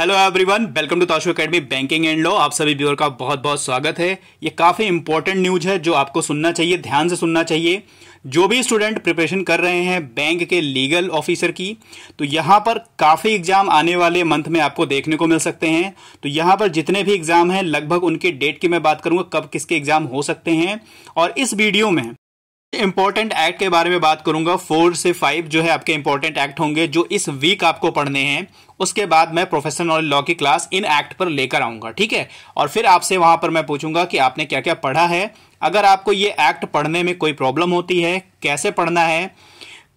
hello everyone welcome to Tashu academy banking and law आप सभी viewer का बहुत बहुत स्वागत है ये काफ़ी इंपॉर्टेंट न्यूज है जो आपको सुनना चाहिए ध्यान से सुनना चाहिए जो भी स्टूडेंट प्रिपरेशन कर रहे हैं बैंक के लीगल ऑफिसर की तो यहाँ पर काफ़ी एग्जाम आने वाले मंथ में आपको देखने को मिल सकते हैं तो यहाँ पर जितने भी एग्जाम हैं लगभग उनके डेट की मैं बात करूँगा कब किसके एग्जाम हो सकते हैं और इस वीडियो में इम्पॉर्टेंट एक्ट के बारे में बात करूंगा फोर से फाइव जो है आपके इम्पोर्टेंट एक्ट होंगे जो इस वीक आपको पढ़ने हैं उसके बाद मैं प्रोफेसर नॉलेज लॉ की क्लास इन एक्ट पर लेकर आऊंगा ठीक है और फिर आपसे वहां पर मैं पूछूंगा कि आपने क्या क्या पढ़ा है अगर आपको ये एक्ट पढ़ने में कोई प्रॉब्लम होती है कैसे पढ़ना है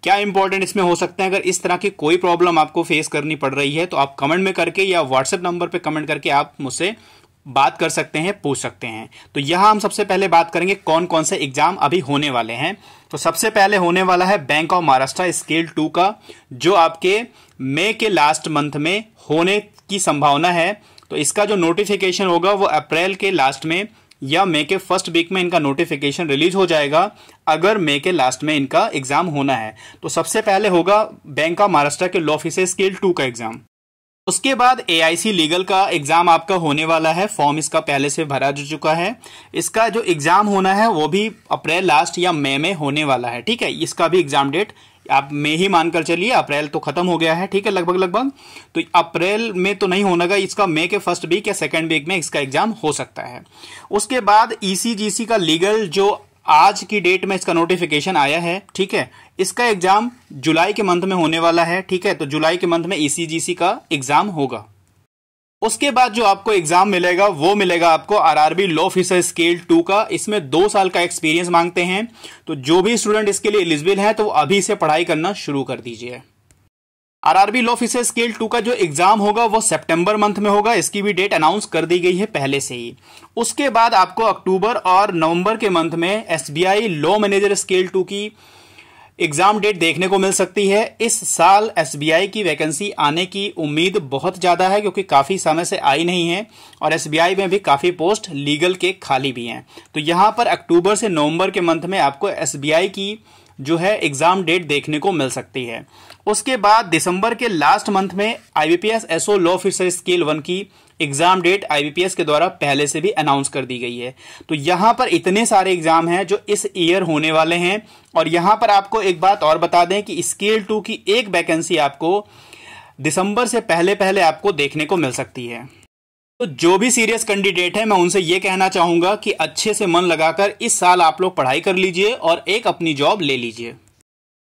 क्या इंपॉर्टेंट इसमें हो सकते हैं अगर इस तरह की कोई प्रॉब्लम आपको फेस करनी पड़ रही है तो आप कमेंट में करके या व्हाट्सएप नंबर पर कमेंट करके आप मुझसे बात कर सकते हैं पूछ सकते हैं तो यहाँ हम सबसे पहले बात करेंगे कौन कौन से एग्जाम अभी होने वाले हैं तो सबसे पहले होने वाला है bank of Maharashtra scale two का जो आपके मई के लास्ट मंथ में होने की संभावना है तो इसका जो नोटिफिकेशन होगा वो अप्रैल के लास्ट में या मई के फर्स्ट वीक में इनका नोटिफिकेशन रिलीज हो जाएगा अगर मई के लास्ट में इनका एग्जाम होना है तो सबसे पहले होगा बैंक ऑफ महाराष्ट्र के लॉ ऑफिस स्केल टू का एग्जाम उसके बाद ए लीगल का एग्जाम आपका होने वाला है फॉर्म इसका पहले से भरा जा चुका है इसका जो एग्जाम होना है वो भी अप्रैल लास्ट या मई में होने वाला है ठीक है इसका भी एग्जाम डेट आप मई ही मानकर चलिए अप्रैल तो खत्म हो गया है ठीक है लगभग लगभग तो अप्रैल में तो नहीं होना इसका मई के फर्स्ट वीक या सेकेंड वीक में इसका एग्जाम हो सकता है उसके बाद ई e का लीगल जो आज की डेट में इसका नोटिफिकेशन आया है ठीक है इसका एग्जाम जुलाई के मंथ में होने वाला है ठीक है तो जुलाई के मंथ में ईसीजीसी e का एग्जाम होगा उसके बाद जो आपको एग्जाम मिलेगा वो मिलेगा आपको RRB law officer scale two का इसमें दो साल का एक्सपीरियंस मांगते हैं तो जो भी स्टूडेंट इसके लिए एलिजिबल है तो अभी से पढ़ाई करना शुरू कर दीजिए RRB law officer scale two का जो एग्जाम होगा वो सितंबर मंथ में होगा इसकी भी डेट अनाउंस कर दी गई है पहले से ही उसके बाद आपको अक्टूबर और नवंबर के मंथ में SBI law manager scale two की एग्जाम डेट देखने को मिल सकती है इस साल एसबीआई की वैकेंसी आने की उम्मीद बहुत ज़्यादा है क्योंकि काफ़ी समय से आई नहीं है और एसबीआई में भी काफ़ी पोस्ट लीगल के खाली भी हैं तो यहां पर अक्टूबर से नवंबर के मंथ में आपको एसबीआई की जो है एग्जाम डेट देखने को मिल सकती है उसके बाद दिसंबर के लास्ट मंथ में IBPS SO law officer scale one की एग्जाम डेट आईबीपीएस के द्वारा पहले से भी अनाउंस कर दी गई है तो यहां पर इतने सारे एग्जाम हैं जो इस ईयर होने वाले हैं और यहां पर आपको एक बात और बता दें कि स्केल टू की एक वैकेंसी आपको दिसंबर से पहले पहले आपको देखने को मिल सकती है तो जो भी सीरियस कैंडिडेट है मैं उनसे ये कहना चाहूंगा कि अच्छे से मन लगाकर इस साल आप लोग पढ़ाई कर लीजिए और एक अपनी जॉब ले लीजिए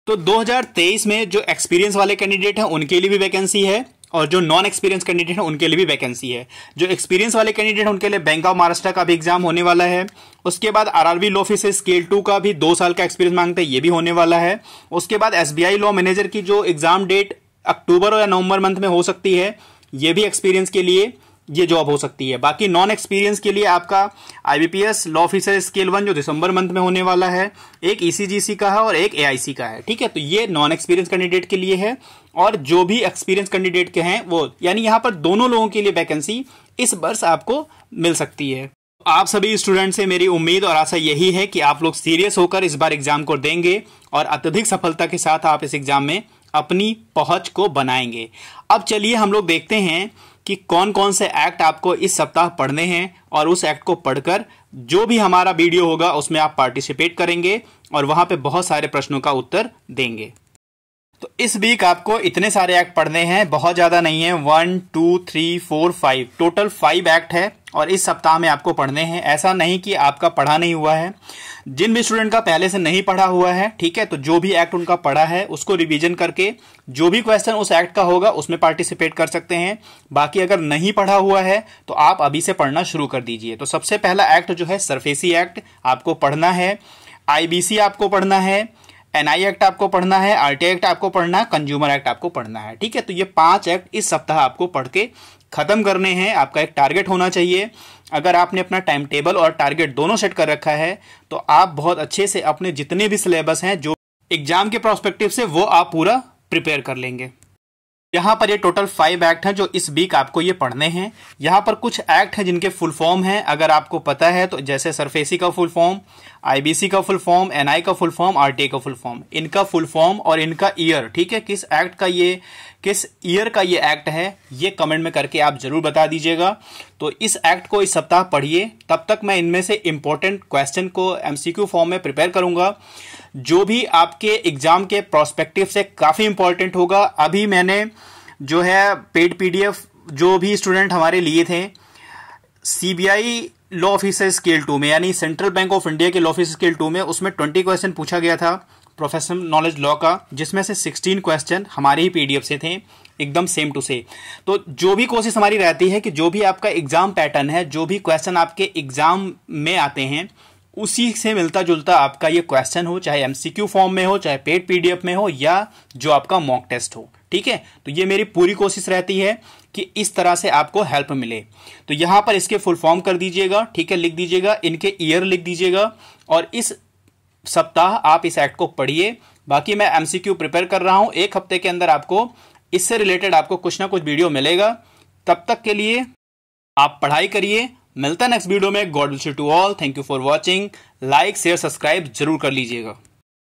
तो 2023 में जो एक्सपीरियंस वाले कैंडिडेट हैं उनके लिए भी वैकेंसी है और जो नॉन एक्सपीरियंस कैंडिडेट हैं उनके लिए भी वैकेंसी है जो एक्सपीरियंस वाले कैंडिडेट हैं उनके लिए बैंक ऑफ महाराष्ट्र का भी एग्जाम होने वाला है उसके बाद RRB law fees scale two का भी दो साल का एक्सपीरियंस मांगते हैं ये भी होने वाला है उसके बाद एसबीआई लॉ मैनेजर की जो एग्जाम डेट अक्टूबर या नवंबर मंथ में हो सकती है ये भी एक्सपीरियंस के लिए ये जॉब हो सकती है बाकी नॉन एक्सपीरियंस के लिए आपका IBPS law officer scale one जो दिसंबर मंथ में होने वाला है एक ईसीजीसी e का है और एक एआईसी का है ठीक है तो ये नॉन एक्सपीरियंस कैंडिडेट के लिए है और जो भी एक्सपीरियंस कैंडिडेट के हैं वो यानी यहाँ पर दोनों लोगों के लिए वैकेंसी इस वर्ष आपको मिल सकती है आप सभी स्टूडेंट से मेरी उम्मीद और आशा यही है कि आप लोग सीरियस होकर इस बार एग्जाम को देंगे और अत्यधिक सफलता के साथ आप इस एग्जाम में अपनी पहुंच को बनाएंगे अब चलिए हम लोग देखते हैं कि कौन कौन से एक्ट आपको इस सप्ताह पढ़ने हैं और उस एक्ट को पढ़कर जो भी हमारा वीडियो होगा उसमें आप पार्टिसिपेट करेंगे और वहां पे बहुत सारे प्रश्नों का उत्तर देंगे तो इस वीक आपको इतने सारे एक्ट पढ़ने हैं बहुत ज़्यादा नहीं है one two three four five total five act है और इस सप्ताह में आपको पढ़ने हैं ऐसा नहीं कि आपका पढ़ा नहीं हुआ है जिन भी स्टूडेंट का पहले से नहीं पढ़ा हुआ है ठीक है तो जो भी एक्ट उनका पढ़ा है उसको रिवीजन करके जो भी क्वेश्चन उस एक्ट का होगा उसमें पार्टिसिपेट कर सकते हैं बाकी अगर नहीं पढ़ा हुआ है तो आप अभी से पढ़ना शुरू कर दीजिए तो सबसे पहला एक्ट जो है सरफेसी एक्ट आपको पढ़ना है आईबीसी आपको पढ़ना है एनआई एक्ट आपको पढ़ना है आरटीआई एक्ट आपको पढ़ना है कंज्यूमर एक्ट आपको पढ़ना है ठीक है तो ये पांच एक्ट इस सप्ताह आपको पढ़ के खत्म करने हैं आपका एक टारगेट होना चाहिए अगर आपने अपना टाइम टेबल और टारगेट दोनों सेट कर रखा है तो आप बहुत अच्छे से अपने जितने भी सिलेबस हैं जो एग्जाम के प्रोस्पेक्टिव से वो आप पूरा प्रिपेयर कर लेंगे यहाँ पर ये टोटल फाइव एक्ट हैं जो इस वीक आपको ये पढ़ने हैं यहाँ पर कुछ एक्ट हैं जिनके फुल फॉर्म हैं अगर आपको पता है तो जैसे सरफेसी का फुल फॉर्म आईबीसी का फुल फॉर्म एनआई का फुल फॉर्म आरटीए का फुल फॉर्म इनका फुल फॉर्म और इनका ईयर ठीक है किस एक्ट का ये किस ईयर का ये एक्ट है ये कमेंट में करके आप जरूर बता दीजिएगा तो इस एक्ट को इस सप्ताह पढ़िए तब तक मैं इनमें से इम्पोर्टेंट क्वेश्चन को एमसीक्यू फॉर्म में प्रिपेयर करूंगा जो भी आपके एग्जाम के प्रोस्पेक्टिव से काफ़ी इंपॉर्टेंट होगा अभी मैंने जो है पेड पीडीएफ जो भी स्टूडेंट हमारे लिए थे CBI law officer scale two में यानी सेंट्रल बैंक ऑफ इंडिया के लॉ ऑफिसर स्केल टू में उसमें ट्वेंटी क्वेश्चन पूछा गया था प्रोफेशनल नॉलेज लॉ का जिसमें से सिक्सटीन क्वेश्चन हमारे ही पीडीएफ से थे एकदम सेम टू सेम तो जो भी कोशिश हमारी रहती है कि जो भी आपका एग्जाम पैटर्न है जो भी क्वेश्चन आपके एग्जाम में आते हैं उसी से मिलता जुलता आपका ये क्वेश्चन हो चाहे एमसीक्यू फॉर्म में हो चाहे पेड पीडीएफ में हो या जो आपका मॉक टेस्ट हो ठीक है तो ये मेरी पूरी कोशिश रहती है कि इस तरह से आपको हेल्प मिले तो यहां पर इसके फुल फॉर्म कर दीजिएगा ठीक है लिख दीजिएगा इनके ईयर लिख दीजिएगा और इस सप्ताह आप इस एक्ट को पढ़िए बाकी मैं एमसीक्यू प्रिपेयर कर रहा हूं एक हफ्ते के अंदर आपको इससे रिलेटेड आपको कुछ ना कुछ वीडियो मिलेगा तब तक के लिए आप पढ़ाई करिए मिलता है नेक्स्ट वीडियो में God will to all thank you for watching like share subscribe जरूर कर लीजिएगा